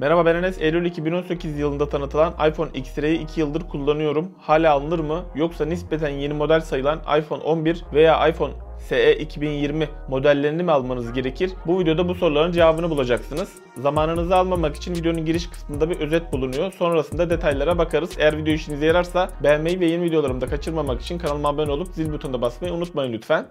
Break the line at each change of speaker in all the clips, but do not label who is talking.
Merhaba ben Enes. Eylül 2018 yılında tanıtılan iPhone X-Ray'i 2 yıldır kullanıyorum. Hala alınır mı? Yoksa nispeten yeni model sayılan iPhone 11 veya iPhone SE 2020 modellerini mi almanız gerekir? Bu videoda bu soruların cevabını bulacaksınız. Zamanınızı almamak için videonun giriş kısmında bir özet bulunuyor. Sonrasında detaylara bakarız. Eğer video işinize yararsa beğenmeyi ve yeni videolarımı da kaçırmamak için kanalıma abone olup zil butonuna basmayı unutmayın lütfen.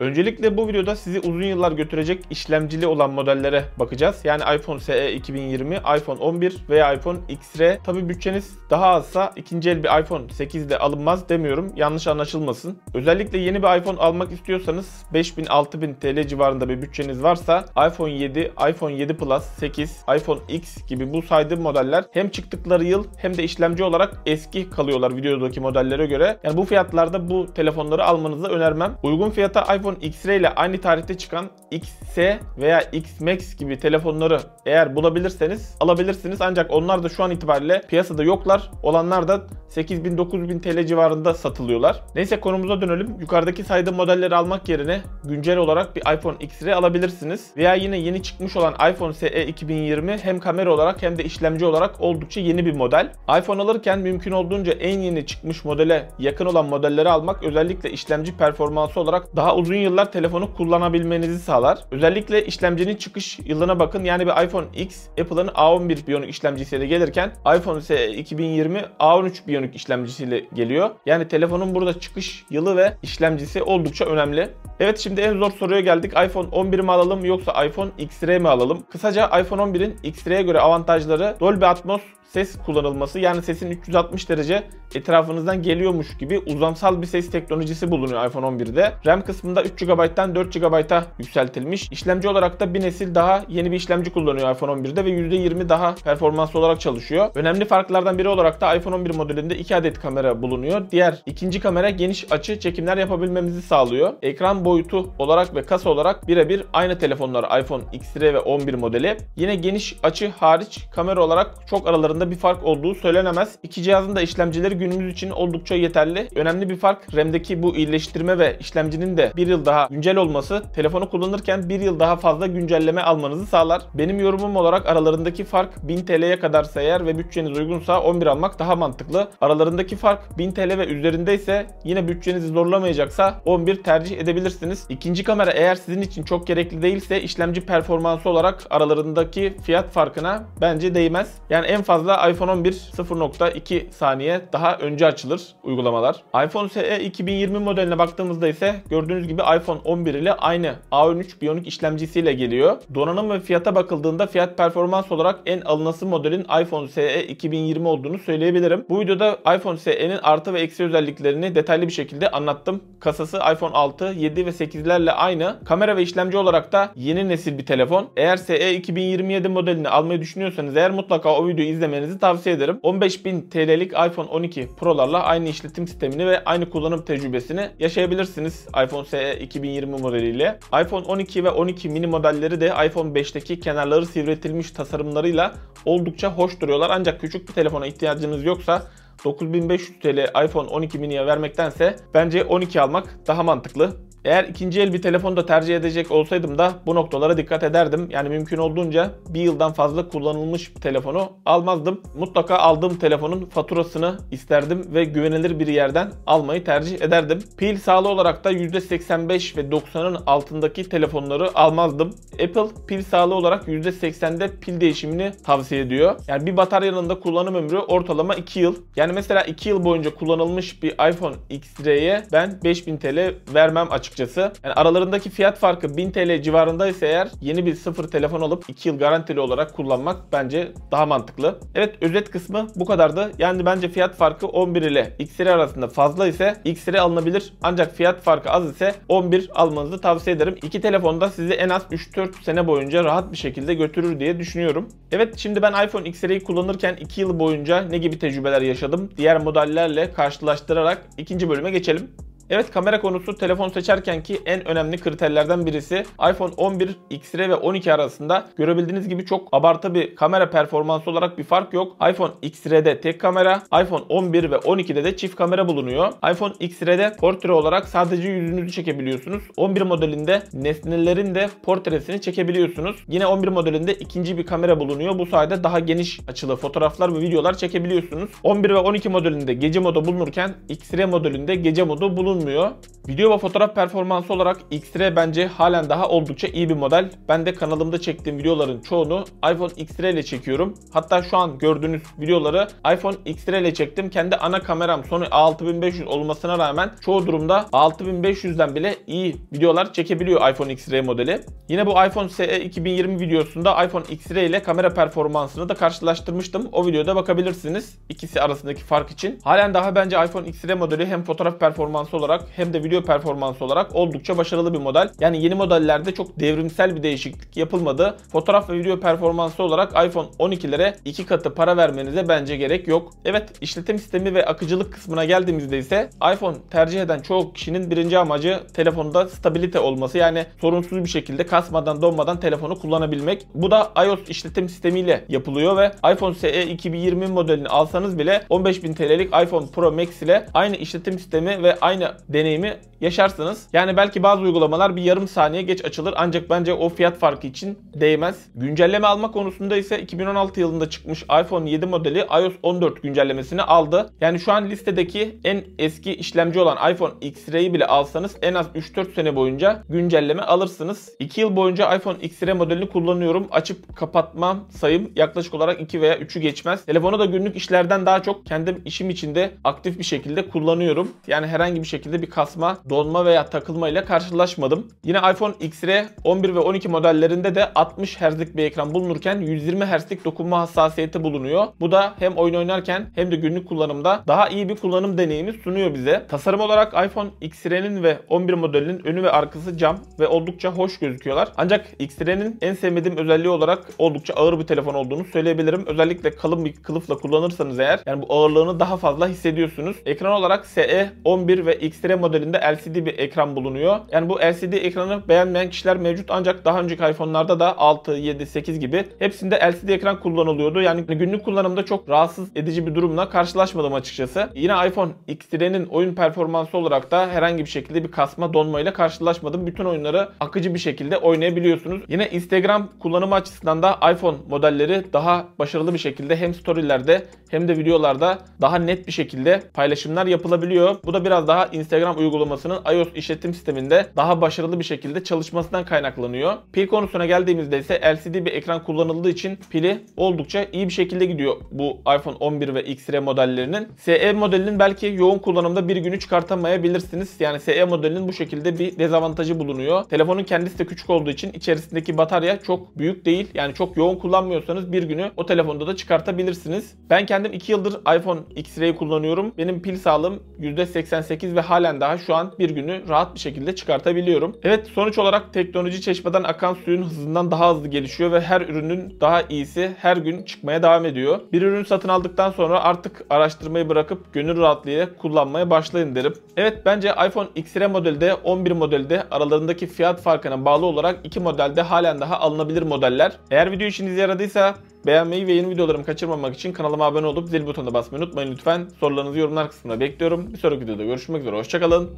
Öncelikle bu videoda sizi uzun yıllar götürecek işlemcili olan modellere bakacağız. Yani iPhone SE 2020, iPhone 11 veya iPhone XR. Tabi bütçeniz daha azsa ikinci el bir iPhone 8 de alınmaz demiyorum. Yanlış anlaşılmasın. Özellikle yeni bir iPhone almak istiyorsanız 5000-6000 TL civarında bir bütçeniz varsa iPhone 7, iPhone 7 Plus, 8, iPhone X gibi bu saydığım modeller hem çıktıkları yıl hem de işlemci olarak eski kalıyorlar videodaki modellere göre. Yani bu fiyatlarda bu telefonları almanızı önermem. Uygun fiyata iPhone telefon X-Ray ile aynı tarihte çıkan XS veya X-Max gibi telefonları eğer bulabilirseniz alabilirsiniz. Ancak onlar da şu an itibariyle piyasada yoklar. Olanlar da 8000-9000 TL civarında satılıyorlar. Neyse konumuza dönelim. Yukarıdaki saydığım modelleri almak yerine güncel olarak bir iPhone X-Ray alabilirsiniz. Veya yine yeni çıkmış olan iPhone SE 2020 hem kamera olarak hem de işlemci olarak oldukça yeni bir model. iPhone alırken mümkün olduğunca en yeni çıkmış modele yakın olan modelleri almak özellikle işlemci performansı olarak daha uzun yıllar telefonu kullanabilmenizi sağlar. Özellikle işlemcinin çıkış yılına bakın. Yani bir iPhone X Apple'ın A11 Bionic işlemcisiyle gelirken iPhone SE 2020 A13 Bionic Radeon'un işlemcisiyle geliyor. Yani telefonun burada çıkış yılı ve işlemcisi oldukça önemli. Evet şimdi en zor soruya geldik. iPhone 11 mi alalım yoksa iPhone X-Ray mi alalım? Kısaca iPhone 11'in X-Ray'e göre avantajları Dolby Atmos ses kullanılması yani sesin 360 derece etrafınızdan geliyormuş gibi uzamsal bir ses teknolojisi bulunuyor iPhone 11'de. RAM kısmında 3 GB'dan 4 GB'a yükseltilmiş. İşlemci olarak da bir nesil daha yeni bir işlemci kullanıyor iPhone 11'de ve %20 daha performanslı olarak çalışıyor. Önemli farklardan biri olarak da iPhone 11 modelinde 2 adet kamera bulunuyor. Diğer ikinci kamera geniş açı çekimler yapabilmemizi sağlıyor. Ekran boyutu olarak ve kasa olarak birebir aynı telefonlar iPhone XR ve 11 modeli. Yine geniş açı hariç kamera olarak çok aralarında arasında bir fark olduğu söylenemez. İki cihazın da işlemcileri günümüz için oldukça yeterli. Önemli bir fark RAM'deki bu iyileştirme ve işlemcinin de bir yıl daha güncel olması telefonu kullanırken bir yıl daha fazla güncelleme almanızı sağlar. Benim yorumum olarak aralarındaki fark 1000 TL'ye kadar sayar ve bütçeniz uygunsa 11 almak daha mantıklı. Aralarındaki fark 1000 TL ve üzerinde ise yine bütçenizi zorlamayacaksa 11 tercih edebilirsiniz. İkinci kamera eğer sizin için çok gerekli değilse işlemci performansı olarak aralarındaki fiyat farkına bence değmez. Yani en fazla baktığımızda iPhone 11 0.2 saniye daha önce açılır uygulamalar. iPhone SE 2020 modeline baktığımızda ise gördüğünüz gibi iPhone 11 ile aynı A13 Bionic işlemcisiyle geliyor. Donanım ve fiyata bakıldığında fiyat performans olarak en alınası modelin iPhone SE 2020 olduğunu söyleyebilirim. Bu videoda iPhone SE'nin artı ve eksi özelliklerini detaylı bir şekilde anlattım. Kasası iPhone 6, 7 ve 8'lerle aynı. Kamera ve işlemci olarak da yeni nesil bir telefon. Eğer SE 2027 modelini almayı düşünüyorsanız eğer mutlaka o videoyu izlemeniz denemenizi tavsiye ederim. 15.000 TL'lik iPhone 12 Pro'larla aynı işletim sistemini ve aynı kullanım tecrübesini yaşayabilirsiniz iPhone SE 2020 modeliyle. iPhone 12 ve 12 mini modelleri de iPhone 5'teki kenarları sivriltilmiş tasarımlarıyla oldukça hoş duruyorlar. Ancak küçük bir telefona ihtiyacınız yoksa 9500 TL iPhone 12 mini'ye vermektense bence 12 almak daha mantıklı. Eğer ikinci el bir telefonda tercih edecek olsaydım da bu noktalara dikkat ederdim. Yani mümkün olduğunca bir yıldan fazla kullanılmış bir telefonu almazdım. Mutlaka aldığım telefonun faturasını isterdim ve güvenilir bir yerden almayı tercih ederdim. Pil sağlığı olarak da %85 ve 90'ın altındaki telefonları almazdım. Apple pil sağlığı olarak %80'de pil değişimini tavsiye ediyor. Yani bir bataryanın da kullanım ömrü ortalama 2 yıl. Yani mesela 2 yıl boyunca kullanılmış bir iPhone X-Ray'e ben 5000 TL vermem açıkçası açıkçası. Yani aralarındaki fiyat farkı 1000 TL civarında ise eğer yeni bir sıfır telefon alıp 2 yıl garantili olarak kullanmak bence daha mantıklı. Evet özet kısmı bu kadardı. Yani bence fiyat farkı 11 ile X3 arasında fazla ise X3 alınabilir. Ancak fiyat farkı az ise 11 almanızı tavsiye ederim. İki telefonda sizi en az 3-4 sene boyunca rahat bir şekilde götürür diye düşünüyorum. Evet şimdi ben iPhone X3'yi kullanırken 2 yıl boyunca ne gibi tecrübeler yaşadım? Diğer modellerle karşılaştırarak ikinci bölüme geçelim. Evet kamera konusu telefon seçerken ki en önemli kriterlerden birisi iPhone 11 Xr ve 12 arasında görebildiğiniz gibi çok abartı bir kamera performansı olarak bir fark yok. iPhone Xr'de tek kamera, iPhone 11 ve 12'de de çift kamera bulunuyor. iPhone Xr'de portre olarak sadece yüzünüzü çekebiliyorsunuz. 11 modelinde nesnelerin de portresini çekebiliyorsunuz. Yine 11 modelinde ikinci bir kamera bulunuyor. Bu sayede daha geniş açılı fotoğraflar ve videolar çekebiliyorsunuz. 11 ve 12 modelinde gece modu bulunurken Xr modelinde gece modu bulunuyor bulunmuyor. Video ve fotoğraf performansı olarak X-Ray bence halen daha oldukça iyi bir model. Ben de kanalımda çektiğim videoların çoğunu iPhone X-Ray ile çekiyorum. Hatta şu an gördüğünüz videoları iPhone X-Ray ile çektim. Kendi ana kameram Sony A6500 olmasına rağmen çoğu durumda A6500'den bile iyi videolar çekebiliyor iPhone X-Ray modeli. Yine bu iPhone SE 2020 videosunda iPhone X-Ray ile kamera performansını da karşılaştırmıştım. O videoda bakabilirsiniz ikisi arasındaki fark için. Halen daha bence iPhone X-Ray modeli hem fotoğraf performansı olarak olarak hem de video performansı olarak oldukça başarılı bir model. Yani yeni modellerde çok devrimsel bir değişiklik yapılmadı. Fotoğraf ve video performansı olarak iPhone 12'lere iki katı para vermenize bence gerek yok. Evet işletim sistemi ve akıcılık kısmına geldiğimizde ise iPhone tercih eden çoğu kişinin birinci amacı telefonda stabilite olması. Yani sorunsuz bir şekilde kasmadan donmadan telefonu kullanabilmek. Bu da iOS işletim sistemiyle yapılıyor ve iPhone SE 2020 modelini alsanız bile 15.000 TL'lik iPhone Pro Max ile aynı işletim sistemi ve aynı deneyimi yaşarsınız. Yani belki bazı uygulamalar bir yarım saniye geç açılır ancak bence o fiyat farkı için değmez. Güncelleme alma konusunda ise 2016 yılında çıkmış iPhone 7 modeli iOS 14 güncellemesini aldı. Yani şu an listedeki en eski işlemci olan iPhone X-Ray'i bile alsanız en az 3-4 sene boyunca güncelleme alırsınız. 2 yıl boyunca iPhone X-Ray modelini kullanıyorum. Açıp kapatma sayım yaklaşık olarak 2 veya 3'ü geçmez. Telefonu da günlük işlerden daha çok kendim işim içinde aktif bir şekilde kullanıyorum. Yani herhangi bir şekilde şekilde bir kasma, donma veya takılma ile karşılaşmadım. Yine iPhone XR 11 ve 12 modellerinde de 60 Hz'lik bir ekran bulunurken 120 Hz'lik dokunma hassasiyeti bulunuyor. Bu da hem oyun oynarken hem de günlük kullanımda daha iyi bir kullanım deneyimi sunuyor bize. Tasarım olarak iPhone XR'nin ve 11 modelinin önü ve arkası cam ve oldukça hoş gözüküyorlar. Ancak XR'nin en sevmediğim özelliği olarak oldukça ağır bir telefon olduğunu söyleyebilirim. Özellikle kalın bir kılıfla kullanırsanız eğer yani bu ağırlığını daha fazla hissediyorsunuz. Ekran olarak SE 11 ve X-Ray modelinde LCD bir ekran bulunuyor. Yani bu LCD ekranı beğenmeyen kişiler mevcut ancak daha önceki iPhone'larda da 6, 7, 8 gibi hepsinde LCD ekran kullanılıyordu. Yani günlük kullanımda çok rahatsız edici bir durumla karşılaşmadım açıkçası. Yine iPhone X-Ray'nin oyun performansı olarak da herhangi bir şekilde bir kasma, donma ile karşılaşmadım. Bütün oyunları akıcı bir şekilde oynayabiliyorsunuz. Yine Instagram kullanımı açısından da iPhone modelleri daha başarılı bir şekilde hem storylerde hem de videolarda daha net bir şekilde paylaşımlar yapılabiliyor. Bu da biraz daha Instagram uygulamasının iOS işletim sisteminde daha başarılı bir şekilde çalışmasından kaynaklanıyor. Pil konusuna geldiğimizde ise LCD bir ekran kullanıldığı için pili oldukça iyi bir şekilde gidiyor bu iPhone 11 ve XR modellerinin. SE modelinin belki yoğun kullanımda bir günü çıkartamayabilirsiniz. Yani SE modelinin bu şekilde bir dezavantajı bulunuyor. Telefonun kendisi de küçük olduğu için içerisindeki batarya çok büyük değil. Yani çok yoğun kullanmıyorsanız bir günü o telefonda da çıkartabilirsiniz. Ben kendim 2 yıldır iPhone Xr'yi kullanıyorum. Benim pil sağlığım %88 ve halen daha şu an bir günü rahat bir şekilde çıkartabiliyorum. Evet sonuç olarak teknoloji çeşmeden akan suyun hızından daha hızlı gelişiyor ve her ürünün daha iyisi her gün çıkmaya devam ediyor. Bir ürün satın aldıktan sonra artık araştırmayı bırakıp gönül rahatlığıyla kullanmaya başlayın derim. Evet bence iPhone XR modelde 11 modelde aralarındaki fiyat farkına bağlı olarak iki modelde halen daha alınabilir modeller. Eğer video işinize yaradıysa Beğenmeyi ve yeni videolarımı kaçırmamak için kanalıma abone olup zil butonuna basmayı unutmayın lütfen. Sorularınızı yorumlar kısmına bekliyorum. Bir sonraki videoda görüşmek üzere. Hoşçakalın.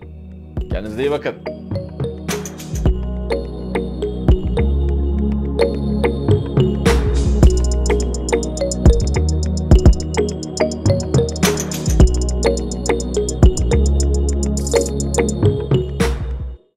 Kendinize iyi bakın.